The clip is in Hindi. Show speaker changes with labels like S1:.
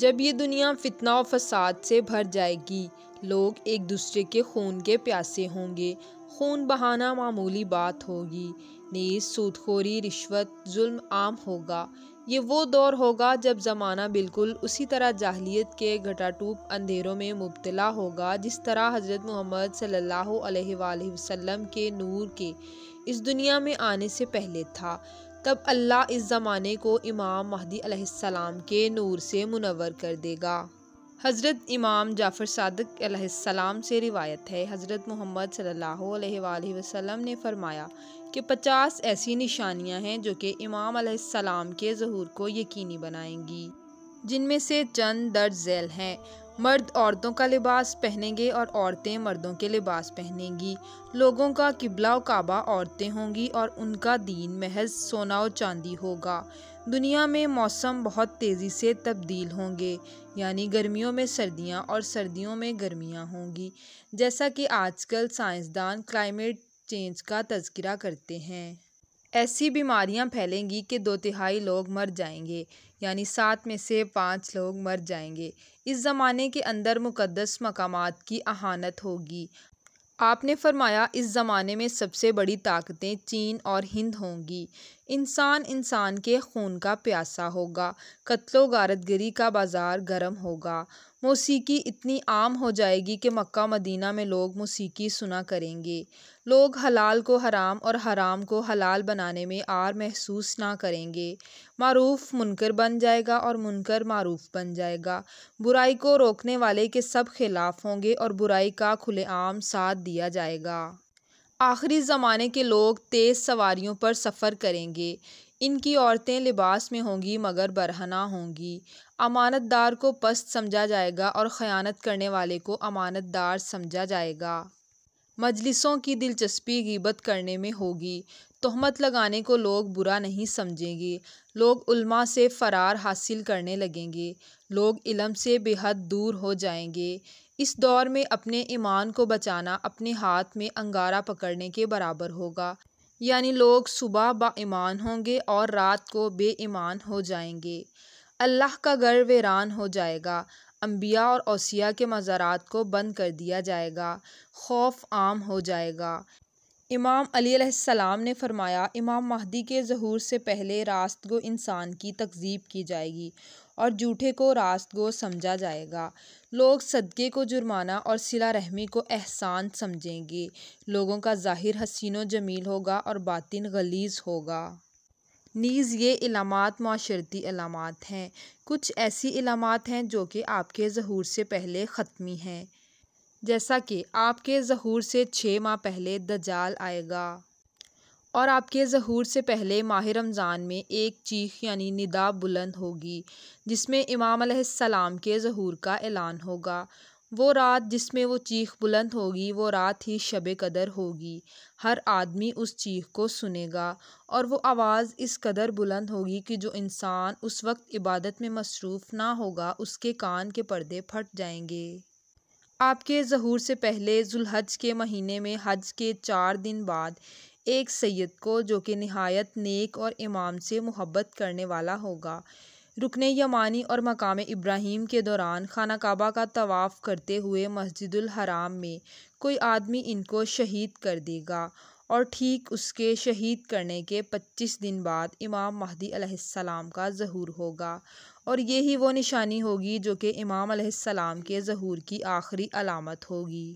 S1: जब ये दुनिया फितना और फसाद से भर जाएगी लोग एक दूसरे के खून के प्यासे होंगे खून बहाना मामूली बात होगी नीज सूदखोरी रिश्वत जुल्म आम होगा ये वो दौर होगा जब ज़माना बिल्कुल उसी तरह जाहलीत के घटाटूप अंधेरों में मुबतला होगा जिस तरह हज़रत मोहम्मद सल्लल्लाहु अलैहि वसल्लम के नूर के इस दुनिया में आने से पहले था तब अल्लाह इस ज़माने को इमाम महदी अलैहिस्सलाम के नूर से मुनवर कर देगा हज़रत इमाम जाफ़र सादक अलैहिस्सलाम से रिवायत है हज़रत मोहम्मद सल्लल्लाहु अलैहि वसल्लम ने फरमाया कि पचास ऐसी निशानियां हैं जो कि इमाम अलैहिस्सलाम के जहूर को यकीनी बनाएंगी जिनमें से चंद दर्ज झैल हैं मर्द औरतों का लिबास पहनेंगे और औरतें मर्दों के लिबास पहनेंगी लोगों का किबला काबा औरतें होंगी और उनका दीन महज सोना और चांदी होगा दुनिया में मौसम बहुत तेज़ी से तब्दील होंगे यानी गर्मियों में सर्दियाँ और सर्दियों में गर्मियाँ होंगी जैसा कि आजकल साइंसदान क्लाइमेट चेंज का तस्करा करते हैं ऐसी बीमारियां फैलेंगी कि दो तिहाई लोग मर जाएंगे यानी सात में से पाँच लोग मर जाएंगे इस ज़माने के अंदर मुकदस मकामात की अहानत होगी आपने फरमाया इस ज़माने में सबसे बड़ी ताकतें चीन और हिंद होंगी इंसान इंसान के खून का प्यासा होगा कत्लो गारतगिरी का बाज़ार गर्म होगा मौसीकी इतनी आम हो जाएगी कि मक्का मदीना में लोग मौसीकी सुना करेंगे लोग हलाल को हराम और हराम को हलाल बनाने में आर महसूस ना करेंगे मरूफ़ मुनकर बन जाएगा और मुनकर मरूफ बन जाएगा बुराई को रोकने वाले के सब खिलाफ होंगे और बुराई का खुलेआम साथ दिया जाएगा आखिरी ज़माने के लोग तेज़ सवारियों पर सफ़र करेंगे इनकी औरतें लिबास में होंगी मगर बरहना होंगी अमानतदार को पस्त समझा जाएगा और ख़यानत करने वाले को अमानतदार समझा जाएगा मजलिसों की दिलचस्पी गिबत करने में होगी तहमत लगाने को लोग बुरा नहीं समझेंगे लोग उल्मा से फ़रार हासिल करने लगेंगे लोग इलम से बेहद दूर हो जाएंगे इस दौर में अपने ईमान को बचाना अपने हाथ में अंगारा पकड़ने के बराबर होगा यानी लोग सुबह बाईमान होंगे और रात को बेईमान हो जाएंगे अल्लाह का घर वीरान हो जाएगा अम्बिया और ओसिया के मज़ारात को बंद कर दिया जाएगा खौफ आम हो जाएगा इमाम अलीसम ने फरमाया इमाम महदी के जहूर से पहले रास्त गो इंसान की तकजीब की जाएगी और जूठे को रास्त गो समझा जाएगा लोग सदक़े को जुर्माना और सिला रहमी को एहसान समझेंगे लोगों का ज़ाहिर हसिनो जमील होगा और बातिन गलीज़ होगा नीज़ ये इलामत माशरती इलामत हैं कुछ ऐसी इलामत हैं जो कि आपके जहूर से पहले ख़त्मी हैं जैसा कि आपके ज़हूर से छः माह पहले दजाल आएगा और आपके ज़हूर से पहले माह रमज़ान में एक चीख यानी निदा बुलंद होगी जिसमें इमाम सलाम के ज़हूर का ऐलान होगा वो रात जिसमें वो चीख बुलंद होगी वो रात ही शब कदर होगी हर आदमी उस चीख को सुनेगा और वो आवाज़ इस कदर बुलंद होगी कि जो इंसान उस वक्त इबादत में मसरूफ़ ना होगा उसके कान के पर्दे फट जाएंगे आपके जहूर से पहले जुलहज के महीने में हज के चार दिन बाद एक सैयद को जो कि नहायत नेक और इमाम से मोहब्बत करने वाला होगा रुकन यमानी और मकाम इब्राहिम के दौरान खाना काबा का तवाफ़ करते हुए मस्जिदुल हराम में कोई आदमी इनको शहीद कर देगा और ठीक उसके शहीद करने के 25 दिन बाद इमाम महदी अलैहिस्सलाम का ज़हूर होगा और यही वो निशानी होगी जो कि इमाम अलैहिस्सलाम के ज़हूर की आखिरी अलामत होगी